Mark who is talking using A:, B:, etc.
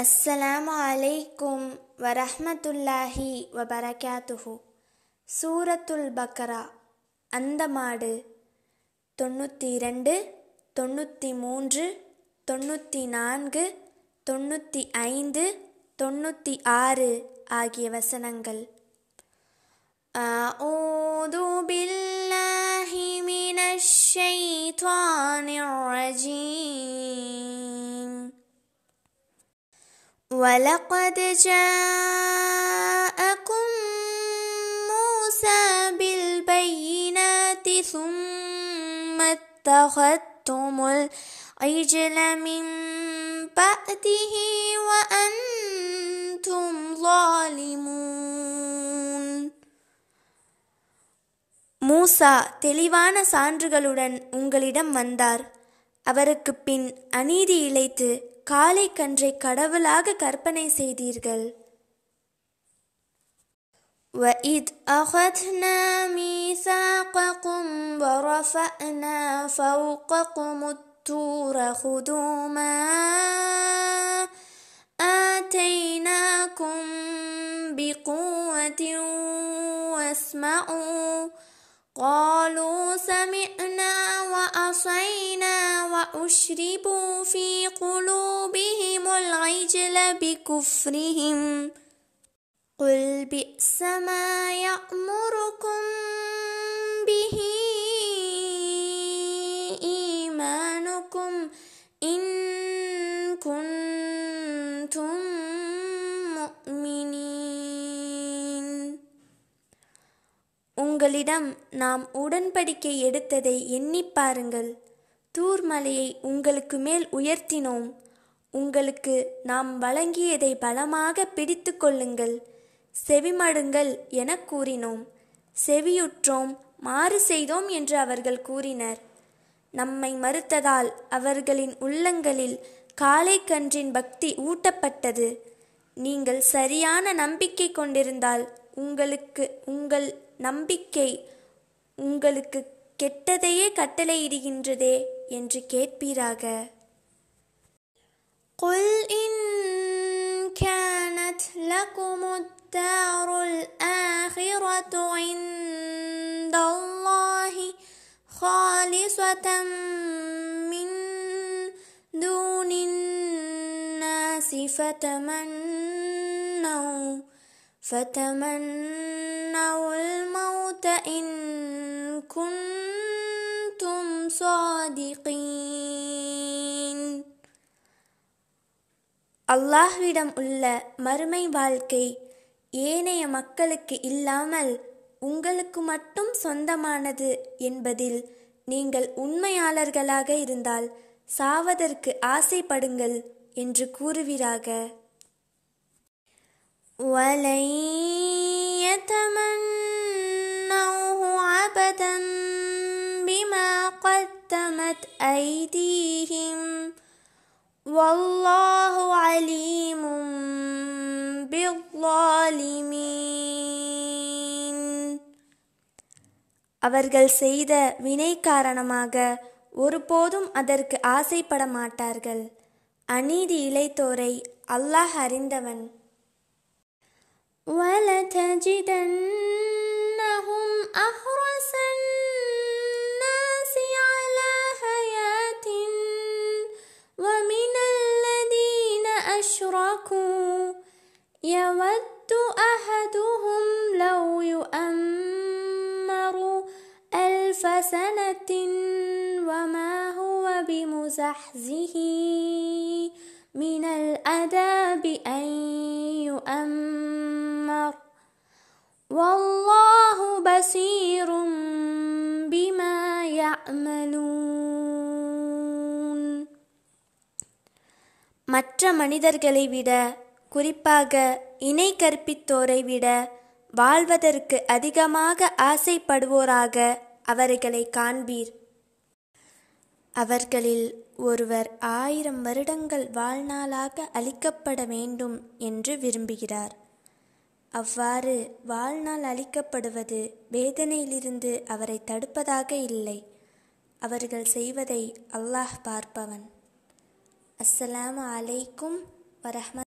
A: அஸ்ஸலாமு அலைக்கும் வரஹ்மத்துல்லாஹி வபரகாத்துஹு சூரத்துல் பக்கரா அந்த மாடு தொண்ணூற்றி இரண்டு தொண்ணூற்றி மூன்று தொண்ணூற்றி நான்கு தொண்ணூற்றி ஐந்து தொண்ணூற்றி ஆறு ஆகிய வசனங்கள் أعوذ بالله من الشيطان الرجيم ولقد جاءكم موسى بالبينات ثم اتخذتم العجل من بعده وأنتم ظالمون மூசா தெளிவான சான்றுகளுடன் உங்களிடம் வந்தார் அவருக்கு பின் அநீதி இழைத்து கன்றை கடவுளாக கற்பனை செய்தீர்கள் وإذ أخذنا ميثاقكم ورفعنا فوقكم الطور خذوا ما آتيناكم بقوة واسمعوا قالوا سمعنا وأصينا وأشربوا في قلوبهم العجل بكفرهم قل بئس ما يأمركم به إيمانكم إن كنتم مؤمنين உங்களிடம் நாம் உடன்படிக்கை எடுத்ததை எண்ணி பாருங்கள் தூர்மலையை உங்களுக்கு மேல் உயர்த்தினோம் உங்களுக்கு நாம் வழங்கியதை பலமாக பிடித்து கொள்ளுங்கள் செவிமடுங்கள் என கூறினோம் செவியுற்றோம் மாறு செய்தோம் என்று அவர்கள் கூறினர் நம்மை மறுத்ததால் அவர்களின் உள்ளங்களில் காளைக்கன்றின் கன்றின் பக்தி ஊட்டப்பட்டது நீங்கள் சரியான நம்பிக்கை கொண்டிருந்தால் உங்களுக்கு உங்கள் நம்பிக்கை உங்களுக்கு கெட்டதையே கட்டளையிடுகின்றதே என்று கேட்பீராக قل إن كانت لكم الدار الآخرة عند الله خالصة من دون الناس فتمنوا فتمنوا الموت إن كنتم صادقين அல்லாஹ்விடம் உள்ள மறுமை வாழ்க்கை ஏனைய மக்களுக்கு இல்லாமல் உங்களுக்கு மட்டும் சொந்தமானது என்பதில் நீங்கள் உண்மையாளர்களாக இருந்தால் சாவதற்கு ஆசைப்படுங்கள் என்று கூறுவீராக வலை தமன் أيديهم والله عليم بالظالمين அவர்கள் செய்த வினை காரணமாக ஒருபோதும் அதற்கு ஆசைப்பட மாட்டார்கள் அநீதி இழைத்தோரை அல்லாஹ் அறிந்தவன் أشركوا يود أحدهم لو يؤمر ألف سنة وما هو بمزحزه من الأداب أن يؤمر والله بصير بما يعملون மற்ற மனிதர்களை விட குறிப்பாக இணை கற்பித்தோரை விட வாழ்வதற்கு அதிகமாக ஆசைப்படுவோராக அவர்களை காண்பீர் அவர்களில் ஒருவர் ஆயிரம் வருடங்கள் வாழ்நாளாக அளிக்கப்பட வேண்டும் என்று விரும்புகிறார் அவ்வாறு வாழ்நாள் அளிக்கப்படுவது வேதனையிலிருந்து அவரை தடுப்பதாக இல்லை அவர்கள் செய்வதை அல்லாஹ் பார்ப்பவன் அஸ்ஸலாம் அலைக்கும் வரம